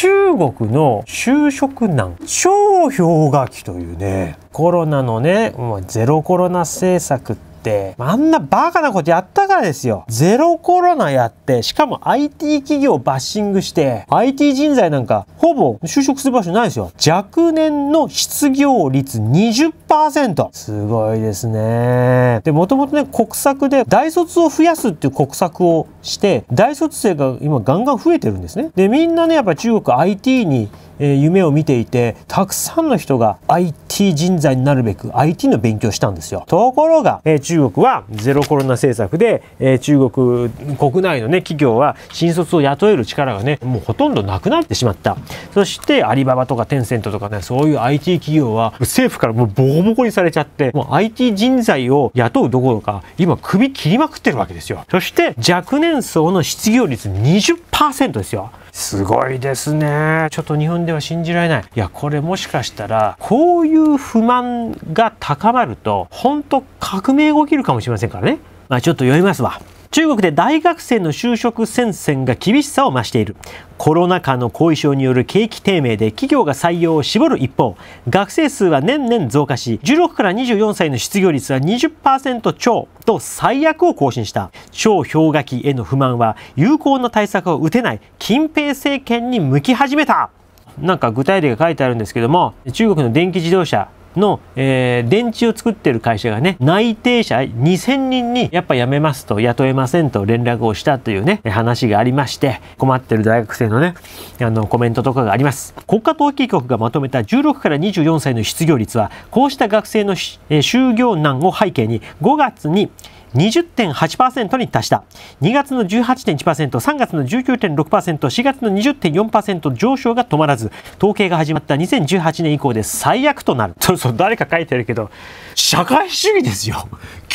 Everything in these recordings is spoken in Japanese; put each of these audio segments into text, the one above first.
中国の就職難、超氷河期というね、コロナのね、もうゼロコロナ政策って、あんなバカなことやったからですよ。ゼロコロナやって、しかも IT 企業バッシングして、IT 人材なんかほぼ就職する場所ないですよ。若年の失業率20%。10%。すごいですね。で、もともとね、国策で大卒を増やすっていう国策をして、大卒生が今ガンガン増えてるんですね。で、みんなね、やっぱ中国 IT にえ夢を見ていてたくさんの人が IT 人材になるべく IT の勉強したんですよところが、え中国はゼロコロナ政策で、え中国国内のね企業は新卒を雇える力がねもうほとんどなくなってしまったそしてアリババとかテンセントとかねそういう IT 企業は政府からもうボコボコにされちゃってもう IT 人材を雇うどころか今首切りまくってるわけですよそして若年層の失業率20%ですよすごいですね。ちょっと日本では信じられない。いや、これもしかしたら、こういう不満が高まると、本当革命が起きるかもしれませんからね。まあちょっと読みますわ。中国で大学生の就職戦線が厳しさを増しているコロナ禍の後遺症による景気低迷で企業が採用を絞る一方学生数は年々増加し16から24歳の失業率は20%超と最悪を更新した超氷河期への不満は有効な対策を打てない金平政権に向き始めたなんか具体例が書いてあるんですけども中国の電気自動車の、えー、電池を作ってる会社がね、内定者2000人にやっぱ辞めますと雇えませんと連絡をしたというね、話がありまして、困ってる大学生のね、あの、コメントとかがあります。国家統計局がまとめた16から24歳の失業率は、こうした学生の、えー、就業難を背景に5月に20.8%に達した。2月の18.1%、3月の19.6%、4月の20.4%上昇が止まらず、統計が始まった2018年以降で最悪となる。そうそう、誰か書いてるけど、社会主義ですよ。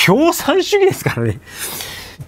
共産主義ですからね。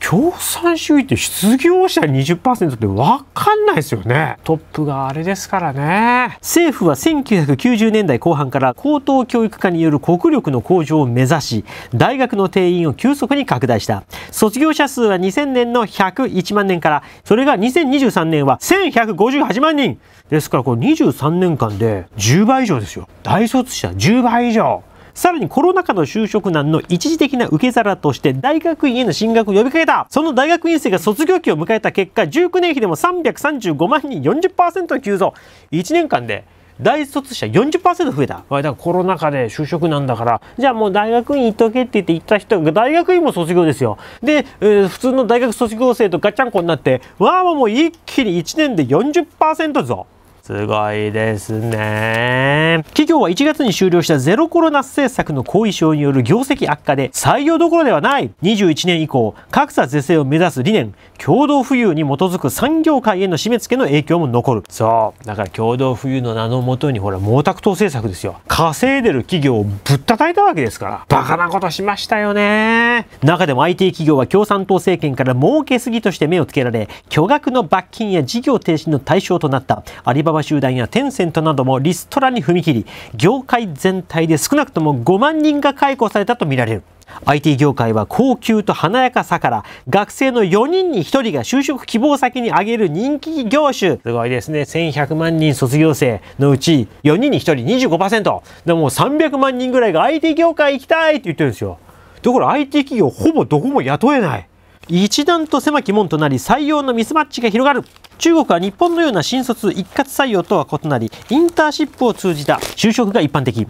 共産主義って失業者20%って分かんないですよねトップがあれですからね政府は1990年代後半から高等教育科による国力の向上を目指し大学の定員を急速に拡大した卒業者数は2000年の101万年からそれが2023年は1158万人ですからこれ23年間で10倍以上ですよ大卒者10倍以上さらにコロナ禍の就職難の一時的な受け皿として大学院への進学を呼びかけたその大学院生が卒業期を迎えた結果19年比でも335万人40%急増1年間で大卒者40%増えた。だからコロナ禍で就職なんだから、じゃあもう大学院行っとけって言って行った人が大学院も卒業ですよ。で、えー、普通の大学卒業生とガチャンコになって、わあもう一気に1年で40%増。すごいですね。企業は1月に終了したゼロコロナ政策の後遺症による業績悪化で採用どころではない21年以降、格差是正を目指す理念、共同富裕に基づく産業界への締め付けの影響も残る。そう。だから共同富裕の名のもとにほら、毛沢東政策ですよ。稼いでる企業をぶったたいたわけですから。バカなことしましたよね。中でも IT 企業は共産党政権から儲けすぎとして目をつけられ、巨額の罰金や事業停止の対象となったアリババ集団やテンセントなどもリストラに踏み切り、業界全体で少なくとも5万人が解雇されたとみられる。IT 業界は高級と華やかさから学生の4人に1人が就職希望先に挙げる人気業種すごいですね1100万人卒業生のうち4人に1人25%でもう300万人ぐらいが IT 業界行きたいって言ってるんですよだから IT 企業ほぼどこも雇えない。一段と狭き門となり採用のミスマッチが広がる中国は日本のような新卒一括採用とは異なりインターンシップを通じた就職が一般的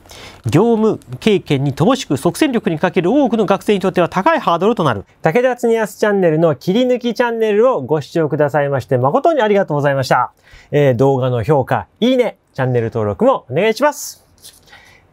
業務経験に乏しく即戦力にかける多くの学生にとっては高いハードルとなる武田恒すチャンネルの切り抜きチャンネルをご視聴くださいまして誠にありがとうございました、えー、動画の評価いいねチャンネル登録もお願いします